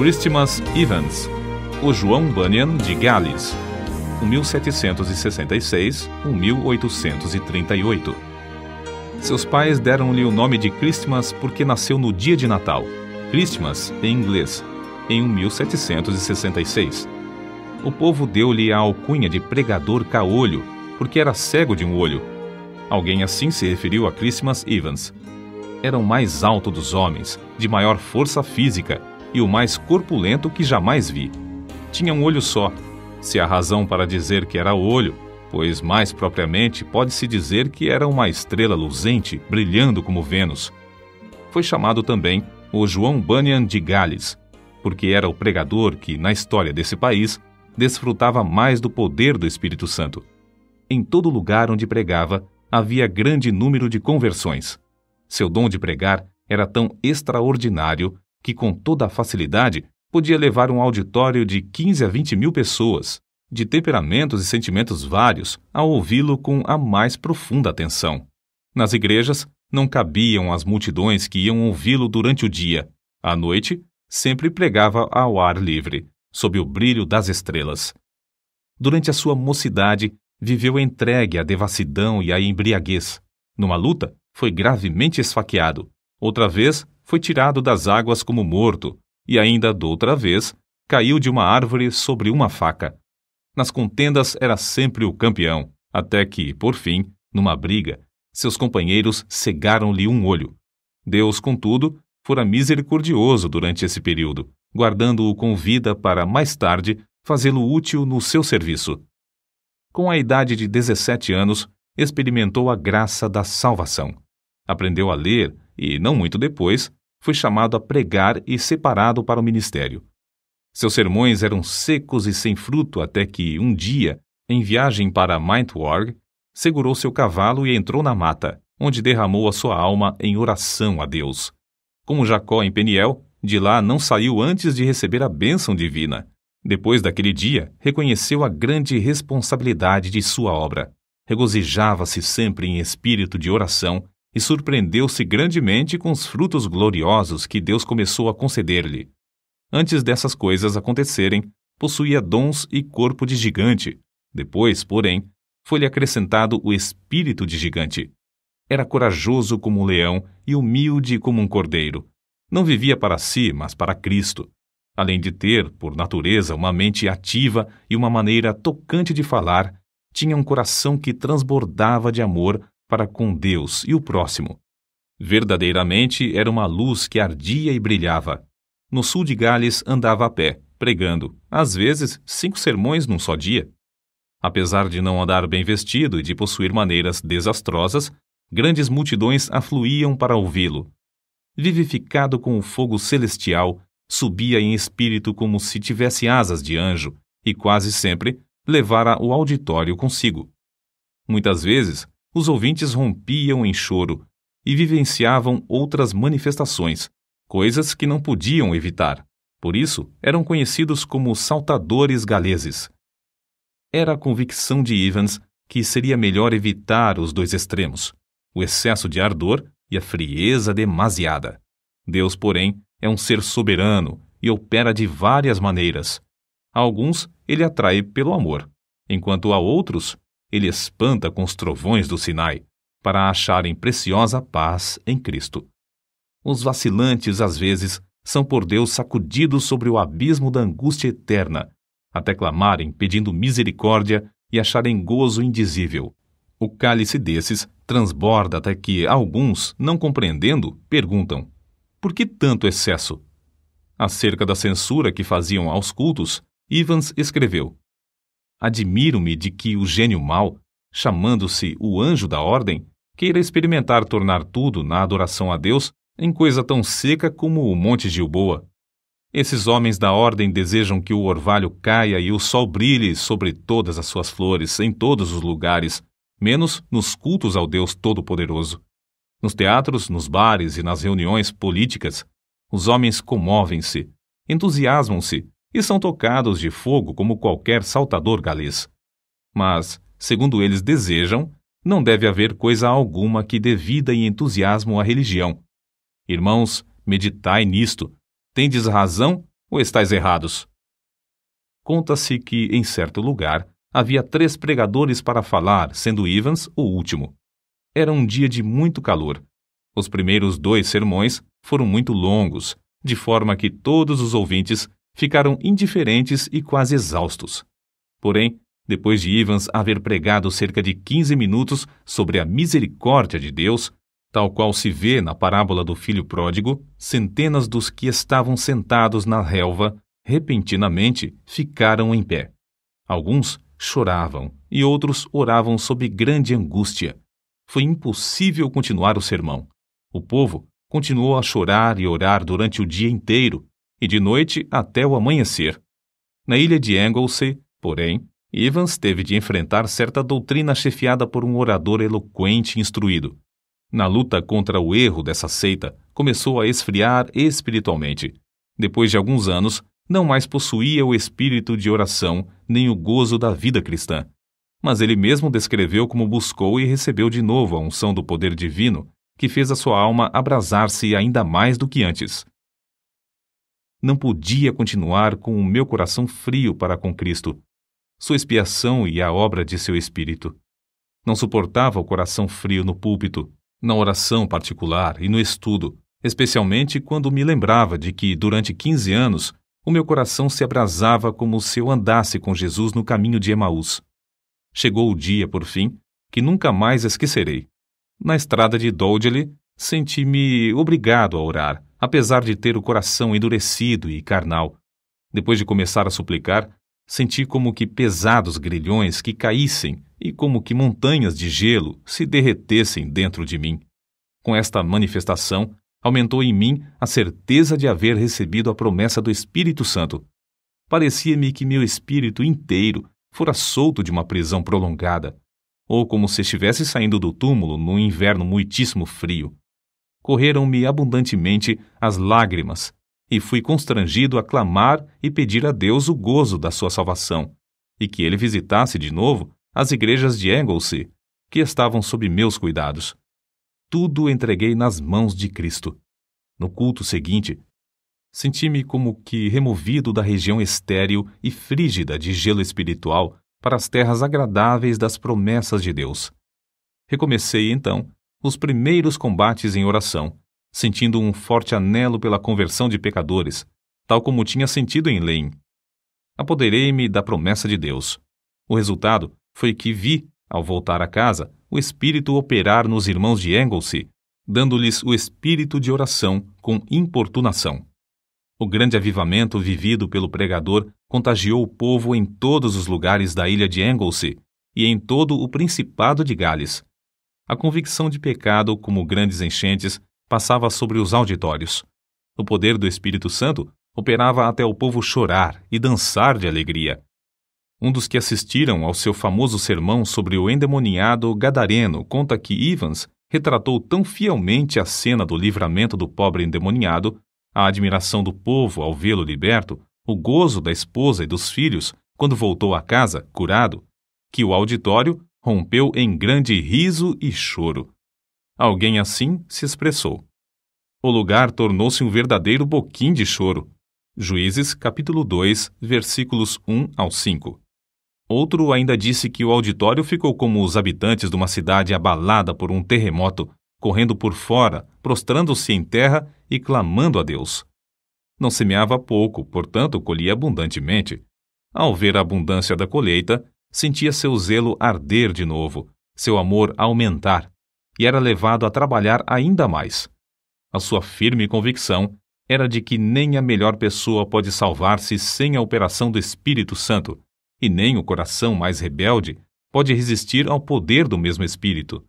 Christmas Evans, o João Bunyan de Gales, 1766-1838. Seus pais deram-lhe o nome de Christmas porque nasceu no dia de Natal, Christmas em inglês, em 1766. O povo deu-lhe a alcunha de pregador caolho porque era cego de um olho. Alguém assim se referiu a Christmas Evans. Era o mais alto dos homens, de maior força física e o mais corpulento que jamais vi. Tinha um olho só, se a razão para dizer que era o olho, pois mais propriamente pode-se dizer que era uma estrela luzente, brilhando como Vênus. Foi chamado também o João Bunyan de Gales, porque era o pregador que, na história desse país, desfrutava mais do poder do Espírito Santo. Em todo lugar onde pregava, havia grande número de conversões. Seu dom de pregar era tão extraordinário que com toda a facilidade podia levar um auditório de 15 a 20 mil pessoas, de temperamentos e sentimentos vários, a ouvi-lo com a mais profunda atenção. Nas igrejas, não cabiam as multidões que iam ouvi-lo durante o dia. À noite, sempre pregava ao ar livre, sob o brilho das estrelas. Durante a sua mocidade, viveu entregue à devassidão e à embriaguez. Numa luta, foi gravemente esfaqueado, Outra vez foi tirado das águas como morto, e ainda doutra vez caiu de uma árvore sobre uma faca. Nas contendas era sempre o campeão, até que, por fim, numa briga, seus companheiros cegaram-lhe um olho. Deus, contudo, fora misericordioso durante esse período, guardando-o com vida para mais tarde fazê-lo útil no seu serviço. Com a idade de 17 anos, experimentou a graça da salvação. Aprendeu a ler e, não muito depois, foi chamado a pregar e separado para o ministério. Seus sermões eram secos e sem fruto até que, um dia, em viagem para Mindwarg, segurou seu cavalo e entrou na mata, onde derramou a sua alma em oração a Deus. Como Jacó em Peniel, de lá não saiu antes de receber a bênção divina. Depois daquele dia, reconheceu a grande responsabilidade de sua obra. Regozijava-se sempre em espírito de oração e surpreendeu-se grandemente com os frutos gloriosos que Deus começou a conceder-lhe. Antes dessas coisas acontecerem, possuía dons e corpo de gigante. Depois, porém, foi-lhe acrescentado o espírito de gigante. Era corajoso como um leão e humilde como um cordeiro. Não vivia para si, mas para Cristo. Além de ter, por natureza, uma mente ativa e uma maneira tocante de falar, tinha um coração que transbordava de amor para com Deus e o próximo. Verdadeiramente era uma luz que ardia e brilhava. No sul de Gales andava a pé, pregando, às vezes, cinco sermões num só dia. Apesar de não andar bem vestido e de possuir maneiras desastrosas, grandes multidões afluíam para ouvi-lo. Vivificado com o fogo celestial, subia em espírito como se tivesse asas de anjo e quase sempre levara o auditório consigo. Muitas vezes os ouvintes rompiam em choro e vivenciavam outras manifestações, coisas que não podiam evitar. Por isso, eram conhecidos como saltadores galeses. Era a convicção de Evans que seria melhor evitar os dois extremos, o excesso de ardor e a frieza demasiada. Deus, porém, é um ser soberano e opera de várias maneiras. A alguns ele atrai pelo amor, enquanto a outros ele espanta com os trovões do Sinai, para acharem preciosa paz em Cristo. Os vacilantes, às vezes, são por Deus sacudidos sobre o abismo da angústia eterna, até clamarem pedindo misericórdia e acharem gozo indizível. O cálice desses transborda até que alguns, não compreendendo, perguntam: por que tanto excesso? Acerca da censura que faziam aos cultos, Ivans escreveu: Admiro-me de que o gênio mau, chamando-se o anjo da ordem, queira experimentar tornar tudo na adoração a Deus em coisa tão seca como o Monte Gilboa. Esses homens da ordem desejam que o orvalho caia e o sol brilhe sobre todas as suas flores, em todos os lugares, menos nos cultos ao Deus Todo-Poderoso. Nos teatros, nos bares e nas reuniões políticas, os homens comovem-se, entusiasmam-se, e são tocados de fogo como qualquer saltador galês. Mas, segundo eles desejam, não deve haver coisa alguma que dê vida e entusiasmo à religião. Irmãos, meditai nisto. Tendes razão ou estáis errados? Conta-se que, em certo lugar, havia três pregadores para falar, sendo Evans o último. Era um dia de muito calor. Os primeiros dois sermões foram muito longos, de forma que todos os ouvintes ficaram indiferentes e quase exaustos. Porém, depois de Ivans haver pregado cerca de 15 minutos sobre a misericórdia de Deus, tal qual se vê na parábola do filho pródigo, centenas dos que estavam sentados na relva repentinamente ficaram em pé. Alguns choravam e outros oravam sob grande angústia. Foi impossível continuar o sermão. O povo continuou a chorar e orar durante o dia inteiro e de noite até o amanhecer. Na ilha de Anglesey, porém, Evans teve de enfrentar certa doutrina chefiada por um orador eloquente e instruído. Na luta contra o erro dessa seita, começou a esfriar espiritualmente. Depois de alguns anos, não mais possuía o espírito de oração nem o gozo da vida cristã. Mas ele mesmo descreveu como buscou e recebeu de novo a unção do poder divino, que fez a sua alma abrasar-se ainda mais do que antes. Não podia continuar com o meu coração frio para com Cristo, sua expiação e a obra de seu Espírito. Não suportava o coração frio no púlpito, na oração particular e no estudo, especialmente quando me lembrava de que, durante quinze anos, o meu coração se abrasava como se eu andasse com Jesus no caminho de Emaús. Chegou o dia, por fim, que nunca mais esquecerei. Na estrada de Doldele, senti-me obrigado a orar, apesar de ter o coração endurecido e carnal. Depois de começar a suplicar, senti como que pesados grilhões que caíssem e como que montanhas de gelo se derretessem dentro de mim. Com esta manifestação, aumentou em mim a certeza de haver recebido a promessa do Espírito Santo. Parecia-me que meu espírito inteiro fora solto de uma prisão prolongada, ou como se estivesse saindo do túmulo num inverno muitíssimo frio correram-me abundantemente as lágrimas, e fui constrangido a clamar e pedir a Deus o gozo da sua salvação, e que ele visitasse de novo as igrejas de Anglesey, que estavam sob meus cuidados. Tudo entreguei nas mãos de Cristo. No culto seguinte, senti-me como que removido da região estéril e frígida de gelo espiritual para as terras agradáveis das promessas de Deus. Recomecei, então, os primeiros combates em oração, sentindo um forte anelo pela conversão de pecadores, tal como tinha sentido em Leim. Apoderei-me da promessa de Deus. O resultado foi que vi, ao voltar a casa, o Espírito operar nos irmãos de Anglesey, dando-lhes o espírito de oração com importunação. O grande avivamento vivido pelo pregador contagiou o povo em todos os lugares da ilha de Anglesey e em todo o Principado de Gales, a convicção de pecado, como grandes enchentes, passava sobre os auditórios. O poder do Espírito Santo operava até o povo chorar e dançar de alegria. Um dos que assistiram ao seu famoso sermão sobre o endemoniado gadareno conta que Evans retratou tão fielmente a cena do livramento do pobre endemoniado, a admiração do povo ao vê-lo liberto, o gozo da esposa e dos filhos quando voltou a casa curado, que o auditório rompeu em grande riso e choro. Alguém assim se expressou. O lugar tornou-se um verdadeiro boquim de choro. Juízes, capítulo 2, versículos 1 ao 5. Outro ainda disse que o auditório ficou como os habitantes de uma cidade abalada por um terremoto, correndo por fora, prostrando-se em terra e clamando a Deus. Não semeava pouco, portanto, colhia abundantemente. Ao ver a abundância da colheita, sentia seu zelo arder de novo, seu amor aumentar, e era levado a trabalhar ainda mais. A sua firme convicção era de que nem a melhor pessoa pode salvar-se sem a operação do Espírito Santo, e nem o coração mais rebelde pode resistir ao poder do mesmo Espírito.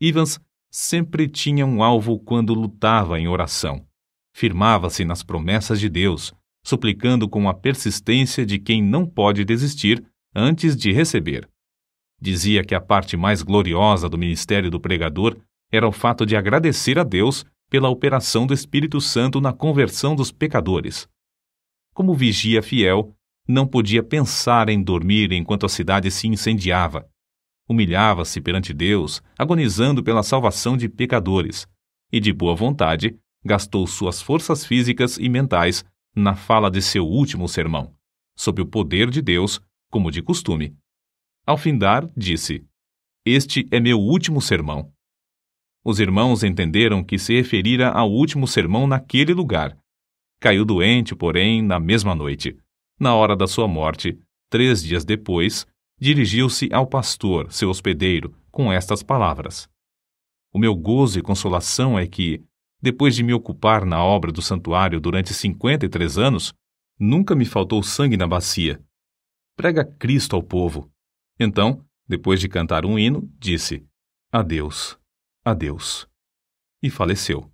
Ivans sempre tinha um alvo quando lutava em oração. Firmava-se nas promessas de Deus, suplicando com a persistência de quem não pode desistir antes de receber. Dizia que a parte mais gloriosa do ministério do pregador era o fato de agradecer a Deus pela operação do Espírito Santo na conversão dos pecadores. Como vigia fiel, não podia pensar em dormir enquanto a cidade se incendiava. Humilhava-se perante Deus, agonizando pela salvação de pecadores, e de boa vontade gastou suas forças físicas e mentais na fala de seu último sermão, sob o poder de Deus como de costume. Ao findar, disse: Este é meu último sermão. Os irmãos entenderam que se referira ao último sermão naquele lugar. Caiu doente, porém, na mesma noite. Na hora da sua morte, três dias depois, dirigiu-se ao pastor, seu hospedeiro, com estas palavras: O meu gozo e consolação é que, depois de me ocupar na obra do santuário durante cinquenta e três anos, nunca me faltou sangue na bacia, prega Cristo ao povo. Então, depois de cantar um hino, disse: Adeus, adeus. E faleceu.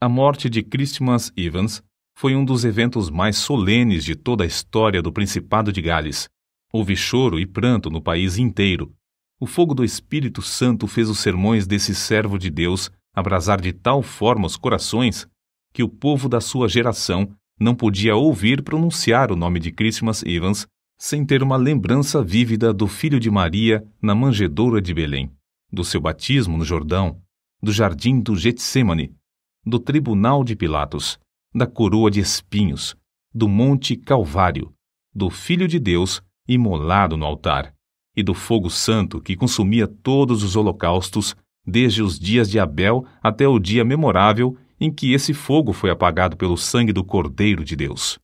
A morte de Christmas Evans foi um dos eventos mais solenes de toda a história do Principado de Gales. Houve choro e pranto no país inteiro. O fogo do Espírito Santo fez os sermões desse servo de Deus abrasar de tal forma os corações que o povo da sua geração não podia ouvir pronunciar o nome de Christmas Evans sem ter uma lembrança vívida do filho de Maria na manjedoura de Belém, do seu batismo no Jordão, do jardim do Getsemane, do tribunal de Pilatos, da coroa de espinhos, do monte Calvário, do Filho de Deus imolado no altar e do fogo santo que consumia todos os holocaustos, desde os dias de Abel até o dia memorável em que esse fogo foi apagado pelo sangue do Cordeiro de Deus.